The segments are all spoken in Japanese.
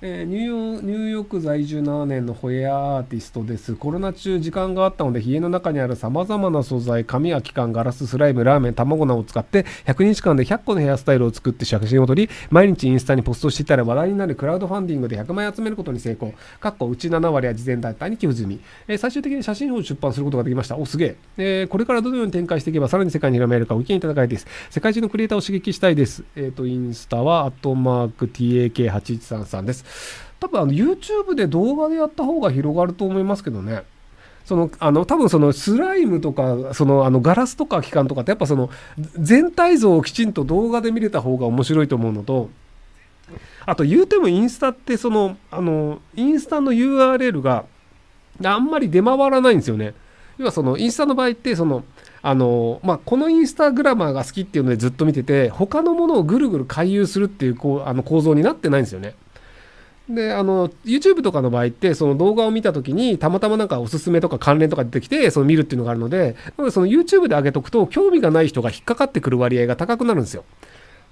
えー、ニューヨニューヨーク在住7年のホエアアーティストです。コロナ中、時間があったので、家の中にある様々な素材、紙や機関、ガラス、スライム、ラーメン、卵などを使って、100日間で100個のヘアスタイルを作って写真を撮り、毎日インスタにポストしていたら話題になるクラウドファンディングで100枚集めることに成功。かっこうち7割は事前団体に寄付済み。えー、最終的に写真を出版することができました。お、すげえ。えー、これからどのように展開していけば、さらに世界に広めるか、お意見いただきたいです。世界中のクリエイターを刺激したいです。えっ、ー、と、インスタは、アットマーク TAK8133 です。。多分あの YouTube で動画でやった方が広がると思いますけどね。そのあの多分そのスライムとかそのあのガラスとか機関とかってやっぱその全体像をきちんと動画で見れた方が面白いと思うのとあと言うてもインスタってそのあのインスタの URL があんまり出回らないんですよね。要はそのインスタの場合ってそのあのまあ、このインスタグラマーが好きっていうのでずっと見てて他のものをぐるぐる回遊するっていうこうあの構造になってないんですよね。で、あの、YouTube とかの場合って、その動画を見たときに、たまたまなんかおすすめとか関連とか出てきて、その見るっていうのがあるので、でその YouTube で上げとくと、興味がない人が引っかかってくる割合が高くなるんですよ。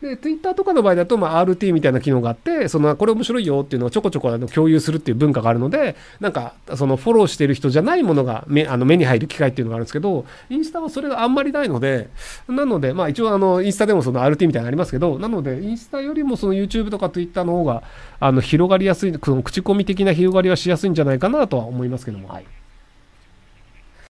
で、Twitter とかの場合だと、まあ、RT みたいな機能があって、その、これ面白いよっていうのをちょこちょこあの共有するっていう文化があるので、なんか、そのフォローしてる人じゃないものが目あの目に入る機会っていうのがあるんですけど、インスタはそれがあんまりないので、なので、まあ一応あの、インスタでもその RT みたいなのありますけど、なので、インスタよりもその YouTube とか Twitter の方が、あの、広がりやすい、その口コミ的な広がりはしやすいんじゃないかなとは思いますけども。はい